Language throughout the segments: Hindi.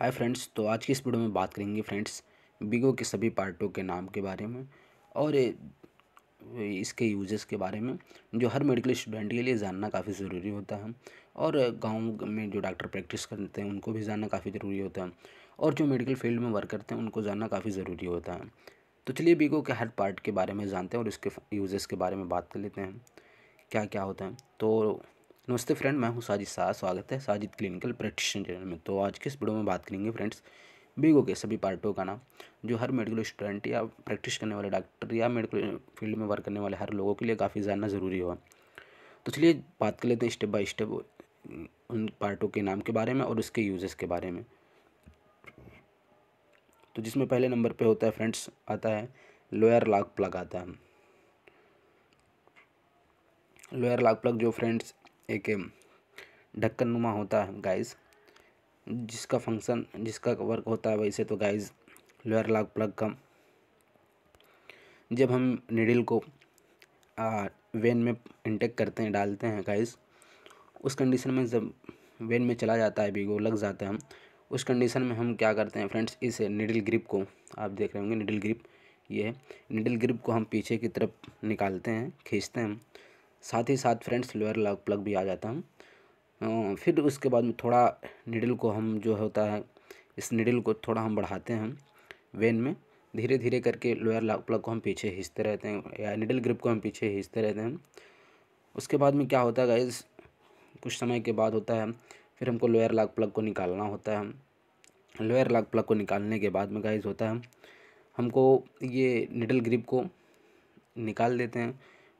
हाय फ्रेंड्स तो आज की इस वीडियो में बात करेंगे फ्रेंड्स बिगो के सभी पार्टों के नाम के बारे में और इसके यूजेस के बारे में जो हर मेडिकल स्टूडेंट के लिए जानना काफ़ी ज़रूरी होता है और गांव में जो डॉक्टर प्रैक्टिस करते हैं उनको भी जानना काफ़ी ज़रूरी होता है और जो मेडिकल फील्ड में वर्क करते हैं उनको जानना काफ़ी ज़रूरी होता है तो चलिए बीगो के हर पार्ट के बारे में जानते हैं और इसके यूजेस के बारे में बात कर लेते हैं क्या क्या होता है तो नमस्ते फ्रेंड मैं हूं साजिद शाह स्वागत है साजिद क्लिनिकल प्रैक्टिशन चैनल में तो आज के इस वीडियो में बात करेंगे फ्रेंड्स बीगो के सभी पार्टों का नाम जो हर मेडिकल स्टूडेंट या प्रैक्टिस करने वाले डॉक्टर या मेडिकल फील्ड में वर्क करने वाले हर लोगों के लिए काफ़ी जानना ज़रूरी हुआ तो चलिए बात कर लेते हैं स्टेप बाई स्टेप उन पार्टों के नाम के बारे में और उसके यूजेस के बारे में तो जिसमें पहले नंबर पर होता है फ्रेंड्स आता है लोअर लाग प्लग आता है लोयर लाक प्लग जो फ्रेंड्स एक ढक्कन नुमा होता है गाइस जिसका फंक्शन जिसका वर्क होता है वैसे तो गाइस लोअर लाग प्लग का जब हम निडिल को आ, वेन में इंटेक करते हैं डालते हैं गाइस उस कंडीशन में जब वेन में चला जाता है बीगो लग जाते हैं हम उस कंडीशन में हम क्या करते हैं फ्रेंड्स इस निडल ग्रिप को आप देख रहे होंगे निडल ग्रिप ये है निडल ग्रिप को हम पीछे की तरफ निकालते हैं खींचते हैं साथ ही साथ फ्रेंड्स लोअर प्लग भी आ जाता है फिर उसके बाद में थोड़ा निडल को हम जो होता है इस निडल को थोड़ा हम बढ़ाते हैं वेन में धीरे धीरे करके लोअर लॉक प्लग को हम पीछे हिंचते रहते हैं या निडल ग्रिप को हम पीछे हिंचते रहते हैं उसके बाद में क्या होता है गाइज कुछ समय के बाद होता है फिर हमको लोअर लॉक प्लग को निकालना होता है लोअर लॉक प्लग को निकालने के बाद में गाइज होता है हमको ये निडल ग्रिप को निकाल देते हैं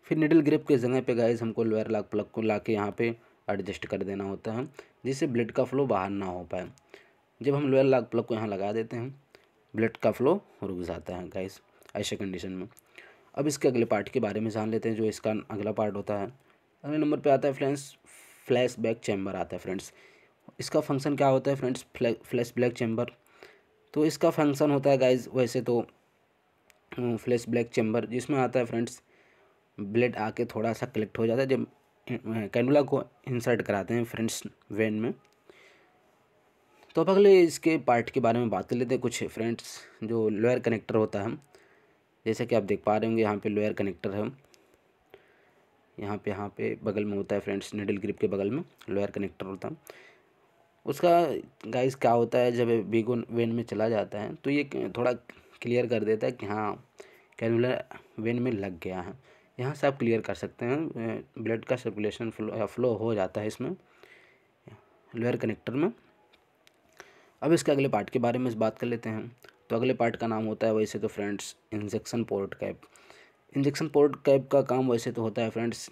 फिर निडल ग्रिप के जगह पे गाइस हमको लोअर लाग प्लग को ला के यहाँ पर एडजस्ट कर देना होता है जिससे ब्लड का फ्लो बाहर ना हो पाए जब हम लोअर लाग प्लग को यहाँ लगा देते हैं ब्लड का फ्लो रुक जाता है गाइस ऐसे कंडीशन में अब इसके अगले पार्ट के बारे में जान लेते हैं जो इसका अगला पार्ट होता है अगले नंबर पर आता है फ्रेंड्स फ्लैश बैक चैम्बर आता है फ्रेंड्स इसका फंक्शन क्या होता है फ्रेंड्स फ्लैश ब्लैक चैम्बर तो इसका फंक्शन होता है गाइज वैसे तो फ्लैश ब्लैक चैम्बर जिसमें आता है फ्रेंड्स ब्लड आके थोड़ा सा कलेक्ट हो जाता है जब कैनुला को इंसर्ट कराते हैं फ्रेंड्स वेन में तो अब अगले इसके पार्ट के बारे में बात कर लेते हैं कुछ फ्रेंड्स जो लोअर कनेक्टर होता है जैसे कि आप देख पा रहे होंगे यहाँ पे लोअर कनेक्टर है यहाँ पे यहाँ पे बगल में होता है फ्रेंड्स निडल ग्रिप के बगल में लोअर कनेक्टर होता है उसका गाइस क्या होता है जब बीगो वेन में चला जाता है तो ये थोड़ा क्लियर कर देता है कि हाँ कैनुलर वेन में लग गया है यहाँ से आप क्लियर कर सकते हैं ब्लड का सर्कुलेशन फ्लो फ्लो हो जाता है इसमें लोअर कनेक्टर में अब इसके अगले पार्ट के बारे में इस बात कर लेते हैं तो अगले पार्ट का नाम होता है वैसे तो friends injection port cap injection port cap का काम वैसे तो होता है फ्रेंड्स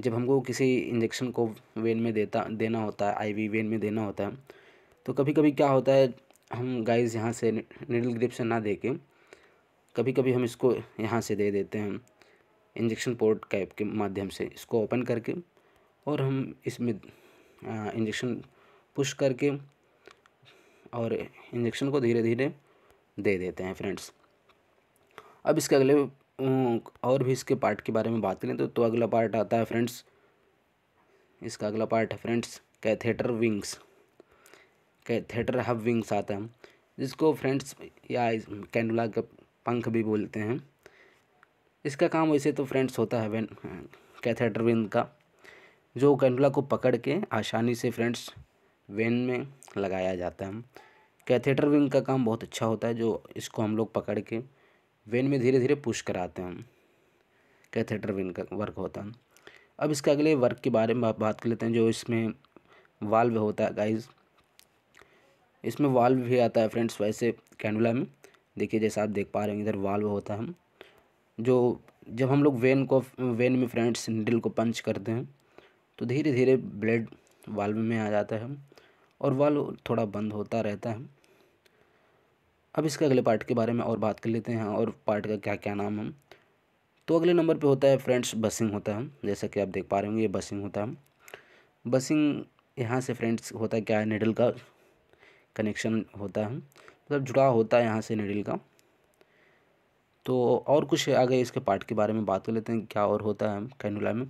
जब हमको किसी इंजेक्शन को वेन में देता देना होता है आईवी वेन में देना होता है तो कभी कभी क्या होता है हम गाइस यहाँ से निडल ग्रिप से ना दे के कभी कभी हम इसको यहाँ से दे देते हैं इंजेक्शन पोर्ट कैप के माध्यम से इसको ओपन करके और हम इसमें इंजेक्शन पुश करके और इंजेक्शन को धीरे धीरे दे देते हैं फ्रेंड्स अब इसके अगले और भी इसके पार्ट के बारे में बात करें तो, तो अगला पार्ट आता है फ्रेंड्स इसका अगला पार्ट है friends catheter wings catheter hub wings आता है जिसको फ्रेंड्स या कैंडला का पंख भी बोलते हैं इसका काम वैसे तो फ्रेंड्स होता है वेन कैथेटर वेन का जो कैनुला को पकड़ के आसानी से फ्रेंड्स वेन में लगाया जाता है कैथेटर वेन का काम बहुत अच्छा होता है जो इसको हम लोग पकड़ के वेन में धीरे धीरे पुश कराते हैं कैथेटर वेन का वर्क होता है अब इसके अगले वर्क के बारे में बात कर लेते हैं जो इसमें वाल्व होता है गाइज इसमें वाल्व भी आता है फ्रेंड्स वैसे कैनुला में देखिए जैसा आप देख पा रहे हैं इधर वाल्व होता है जो जब हम लोग वेन को वेन में फ्रेंड्स निडल को पंच करते हैं तो धीरे धीरे ब्लड वाल्व में आ जाता है और वाल्व थोड़ा बंद होता रहता है अब इसके अगले पार्ट के बारे में और बात कर लेते हैं और पार्ट का क्या क्या नाम है तो अगले नंबर पे होता है फ्रेंड्स बसिंग होता है जैसा कि आप देख पा रहे होंगे ये बसिंग होता है बसिंग यहाँ से फ्रेंड्स होता है क्या है निडल का कनेक्शन होता है मतलब जुड़ाव होता है यहाँ से निडल का तो और कुछ आगे इसके पार्ट के बारे में बात कर लेते हैं क्या और होता है कैनुला में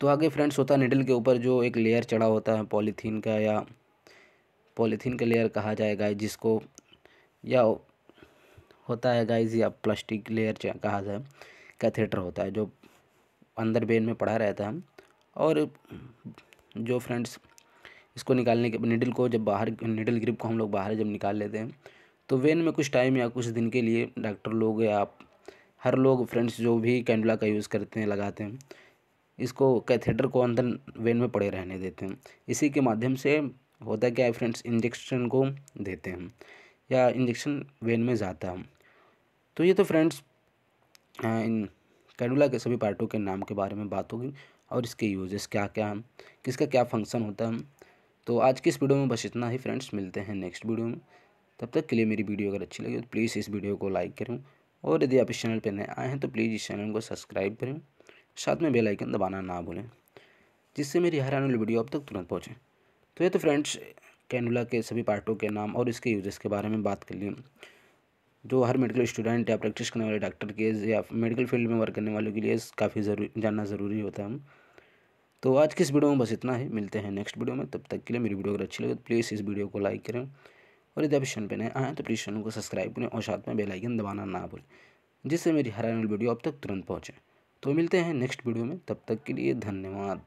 तो आगे फ्रेंड्स होता है निडल के ऊपर जो एक लेयर चढ़ा होता है पॉलीथीन का या पॉलीथीन का लेयर कहा जाएगा जिसको या होता है गाइज या प्लास्टिक लेयर कहा जाए कैथेटर होता है जो अंदर बेन में पड़ा रहता है और जो फ्रेंड्स इसको निकालने के निडल को जब बाहर निडल ग्रिप को हम लोग बाहर जब निकाल लेते हैं तो वैन में कुछ टाइम या कुछ दिन के लिए डॉक्टर लोग या आप हर लोग फ्रेंड्स जो भी कैंडला का यूज़ करते हैं लगाते हैं इसको कैथेटर को अंदर वेन में पड़े रहने देते हैं इसी के माध्यम से होता क्या है फ्रेंड्स इंजेक्शन को देते हैं या इंजेक्शन वेन में जाता है तो ये तो फ्रेंड्स इन कैंडला के सभी पार्टों के नाम के बारे में बात होगी और इसके यूजेस क्या क्या किसका क्या फंक्शन होता है तो आज की इस वीडियो में बस इतना ही फ्रेंड्स मिलते हैं नेक्स्ट वीडियो में तब तक के लिए मेरी वीडियो अगर अच्छी लगी तो प्लीज़ इस वीडियो को लाइक करें और यदि आप इस चैनल पर नए आए हैं तो प्लीज़ इस चैनल को सब्सक्राइब करें साथ में बेलाइकन दबाना ना भूलें जिससे मेरी हर आने वाली वीडियो अब तक तुरंत पहुँचें तो ये तो फ्रेंड्स कैनुला के सभी पार्टों के नाम और इसके यूजेस के बारे में बात कर लिए जो हर मेडिकल स्टूडेंट या प्रैक्टिस करने वाले डॉक्टर के या मेडिकल फील्ड में वर्क करने वालों के लिए काफ़ी ज़रूरी जानना ज़रूरी होता है तो आज की इस वीडियो में बस इतना ही मिलते हैं नेक्स्ट वीडियो में तब तक के लिए मेरी वीडियो अगर अच्छी लगे तो प्लीज़ इस वीडियो को लाइक करें और यदि आप इस पर नए आए तो प्लीज़ चैनल को सब्सक्राइब करें और साथ में बेलाइकन दबाना ना भूलें जिससे मेरी हर आने वीडियो अब तक तुरंत पहुँचें तो मिलते हैं नेक्स्ट वीडियो में तब तक के लिए धन्यवाद